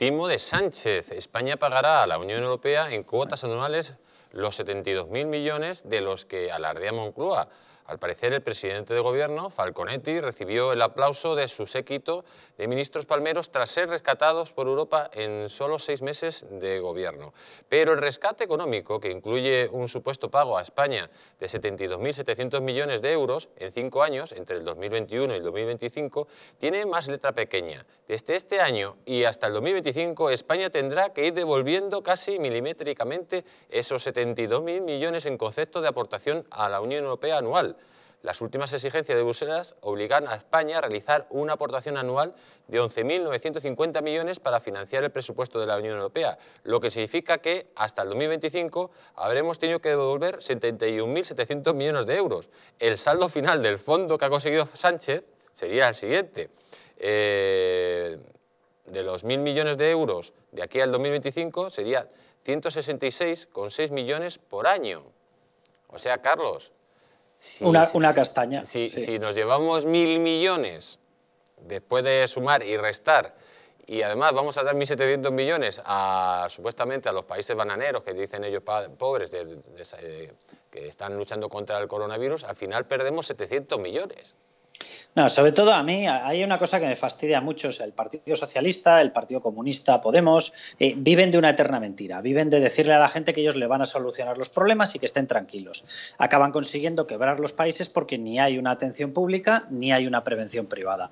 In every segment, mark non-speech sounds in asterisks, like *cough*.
Timo de Sánchez. España pagará a la Unión Europea en cuotas anuales los 72.000 millones de los que alardea Moncloa al parecer, el presidente de gobierno, Falconetti, recibió el aplauso de su séquito de ministros palmeros tras ser rescatados por Europa en solo seis meses de gobierno. Pero el rescate económico, que incluye un supuesto pago a España de 72.700 millones de euros en cinco años, entre el 2021 y el 2025, tiene más letra pequeña. Desde este año y hasta el 2025, España tendrá que ir devolviendo casi milimétricamente esos 72.000 millones en concepto de aportación a la Unión Europea anual las últimas exigencias de Bruselas obligan a España a realizar una aportación anual de 11.950 millones para financiar el presupuesto de la Unión Europea, lo que significa que hasta el 2025 habremos tenido que devolver 71.700 millones de euros. El saldo final del fondo que ha conseguido Sánchez sería el siguiente. Eh, de los 1.000 millones de euros de aquí al 2025 sería 166,6 millones por año. O sea, Carlos, una, castaña. Si, nos llevamos mil millones después de sumar y restar y además vamos a dar 1.700 millones a, supuestamente a los países bananeros, que dicen ellos pobres, eh, que están luchando contra el coronavirus, al final perdemos 700 millones. No, sobre todo a mí hay una cosa que me fastidia mucho, el Partido Socialista, el Partido Comunista, Podemos, eh, viven de una eterna mentira, viven de decirle a la gente que ellos le van a solucionar los problemas y que estén tranquilos. Acaban consiguiendo quebrar los países porque ni hay una atención pública ni hay una prevención privada.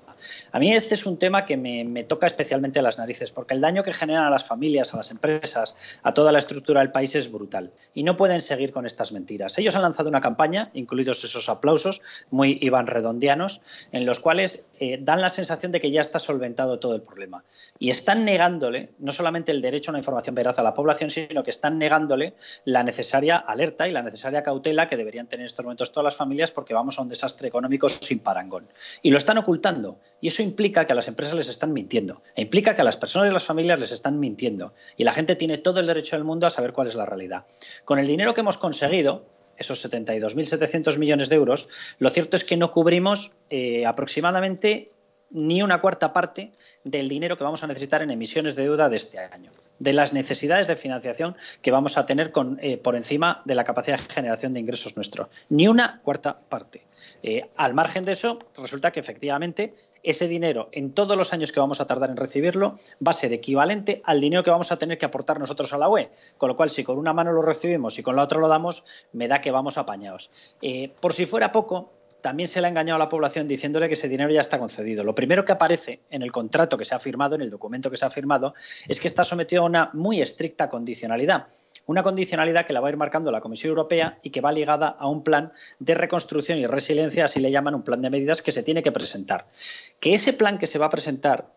A mí este es un tema que me, me toca especialmente las narices, porque el daño que generan a las familias, a las empresas, a toda la estructura del país es brutal y no pueden seguir con estas mentiras. Ellos han lanzado una campaña, incluidos esos aplausos muy Iván Redondianos, en los cuales eh, dan la sensación de que ya está solventado todo el problema. Y están negándole no solamente el derecho a una información veraz a la población, sino que están negándole la necesaria alerta y la necesaria cautela que deberían tener en estos momentos todas las familias porque vamos a un desastre económico sin parangón. Y lo están ocultando. Y eso implica que a las empresas les están mintiendo. E implica que a las personas y las familias les están mintiendo. Y la gente tiene todo el derecho del mundo a saber cuál es la realidad. Con el dinero que hemos conseguido, esos 72.700 millones de euros, lo cierto es que no cubrimos eh, aproximadamente ni una cuarta parte del dinero que vamos a necesitar en emisiones de deuda de este año, de las necesidades de financiación que vamos a tener con, eh, por encima de la capacidad de generación de ingresos nuestro. Ni una cuarta parte. Eh, al margen de eso, resulta que efectivamente ese dinero en todos los años que vamos a tardar en recibirlo va a ser equivalente al dinero que vamos a tener que aportar nosotros a la UE. Con lo cual, si con una mano lo recibimos y con la otra lo damos, me da que vamos apañados. Eh, por si fuera poco, también se le ha engañado a la población diciéndole que ese dinero ya está concedido. Lo primero que aparece en el contrato que se ha firmado, en el documento que se ha firmado, es que está sometido a una muy estricta condicionalidad una condicionalidad que la va a ir marcando la Comisión Europea y que va ligada a un plan de reconstrucción y resiliencia, así le llaman un plan de medidas que se tiene que presentar. Que ese plan que se va a presentar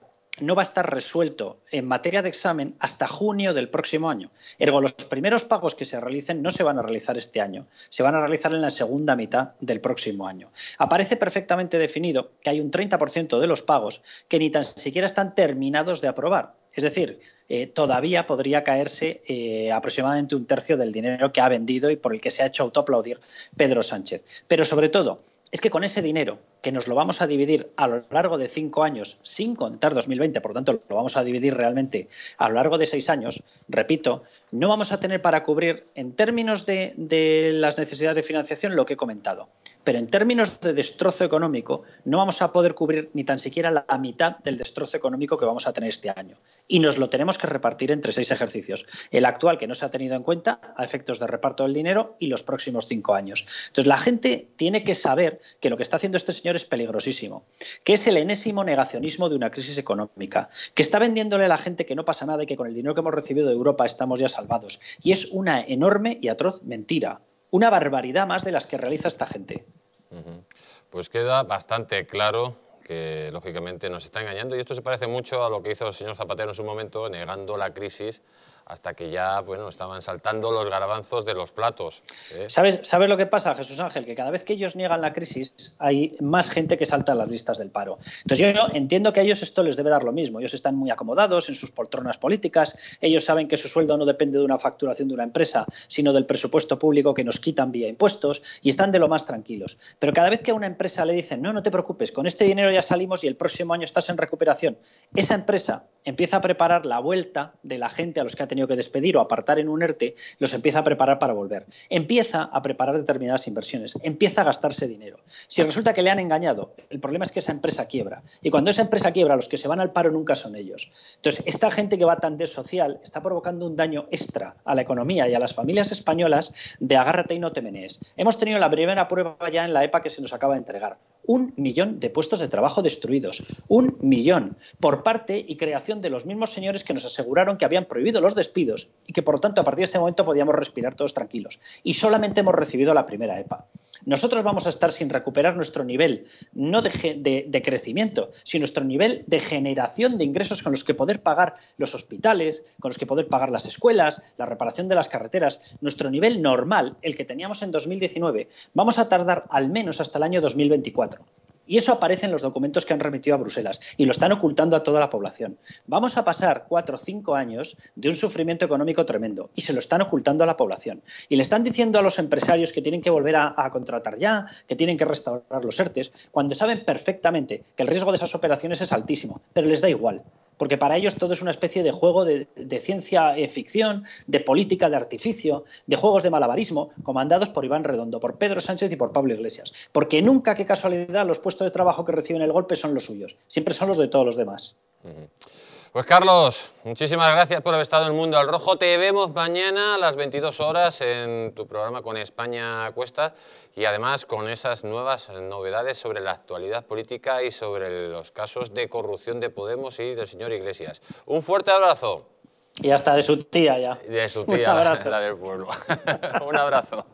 no va a estar resuelto en materia de examen hasta junio del próximo año. Ergo, los primeros pagos que se realicen no se van a realizar este año, se van a realizar en la segunda mitad del próximo año. Aparece perfectamente definido que hay un 30% de los pagos que ni tan siquiera están terminados de aprobar. Es decir, eh, todavía podría caerse eh, aproximadamente un tercio del dinero que ha vendido y por el que se ha hecho autoaplaudir Pedro Sánchez. Pero sobre todo, es que con ese dinero, que nos lo vamos a dividir a lo largo de cinco años, sin contar 2020, por lo tanto lo vamos a dividir realmente a lo largo de seis años, repito, no vamos a tener para cubrir en términos de, de las necesidades de financiación lo que he comentado, pero en términos de destrozo económico no vamos a poder cubrir ni tan siquiera la mitad del destrozo económico que vamos a tener este año. Y nos lo tenemos que repartir entre seis ejercicios, el actual que no se ha tenido en cuenta a efectos de reparto del dinero y los próximos cinco años. Entonces la gente tiene que saber que lo que está haciendo este señor es peligrosísimo, que es el enésimo negacionismo de una crisis económica, que está vendiéndole a la gente que no pasa nada y que con el dinero que hemos recibido de Europa estamos ya salvados. Y es una enorme y atroz mentira, una barbaridad más de las que realiza esta gente. Pues queda bastante claro que lógicamente nos está engañando y esto se parece mucho a lo que hizo el señor Zapatero en su momento negando la crisis hasta que ya bueno, estaban saltando los garbanzos de los platos. ¿eh? ¿Sabes, ¿Sabes lo que pasa, Jesús Ángel? Que cada vez que ellos niegan la crisis hay más gente que salta a las listas del paro. Entonces yo entiendo que a ellos esto les debe dar lo mismo. Ellos están muy acomodados en sus poltronas políticas, ellos saben que su sueldo no depende de una facturación de una empresa, sino del presupuesto público que nos quitan vía impuestos y están de lo más tranquilos. Pero cada vez que a una empresa le dicen, no, no te preocupes, con este dinero ya salimos y el próximo año estás en recuperación, esa empresa empieza a preparar la vuelta de la gente a los que ha tenido que despedir o apartar en un ERTE, los empieza a preparar para volver. Empieza a preparar determinadas inversiones, empieza a gastarse dinero. Si resulta que le han engañado, el problema es que esa empresa quiebra. Y cuando esa empresa quiebra, los que se van al paro nunca son ellos. Entonces, esta gente que va tan social está provocando un daño extra a la economía y a las familias españolas de agárrate y no te menees. Hemos tenido la primera prueba ya en la EPA que se nos acaba de entregar un millón de puestos de trabajo destruidos, un millón, por parte y creación de los mismos señores que nos aseguraron que habían prohibido los despidos y que por lo tanto a partir de este momento podíamos respirar todos tranquilos. Y solamente hemos recibido la primera EPA nosotros vamos a estar sin recuperar nuestro nivel, no de, crecimiento, sino nuestro nivel de generación de ingresos con los que poder pagar los hospitales, con los que poder pagar las escuelas, la reparación de las carreteras, nuestro nivel normal, el que teníamos en 2019, vamos a tardar al menos hasta el año 2024. Y eso aparece en los documentos que han remitido a Bruselas y lo están ocultando a toda la población. Vamos a pasar cuatro o cinco años de un sufrimiento económico tremendo y se lo están ocultando a la población. Y le están diciendo a los empresarios que tienen que volver a, contratar ya, que tienen que restaurar los ERTES, cuando saben perfectamente que el riesgo de esas operaciones es altísimo, pero les da igual porque para ellos todo es una especie de juego de, ciencia eh, ficción, de política de artificio, de juegos de malabarismo, comandados por Iván Redondo, por Pedro Sánchez y por Pablo Iglesias. Porque nunca, qué casualidad, los puestos de trabajo que reciben el golpe son los suyos, siempre son los de todos los demás. Pues Carlos, muchísimas gracias por haber estado en el Mundo al Rojo. Te vemos mañana a las 22 horas en tu programa con España Cuesta y además con esas nuevas novedades sobre la actualidad política y sobre los casos de corrupción de Podemos y del señor Iglesias. Un fuerte abrazo. Y hasta de su tía ya. De su tía, la, la del pueblo. *laughs* Un abrazo.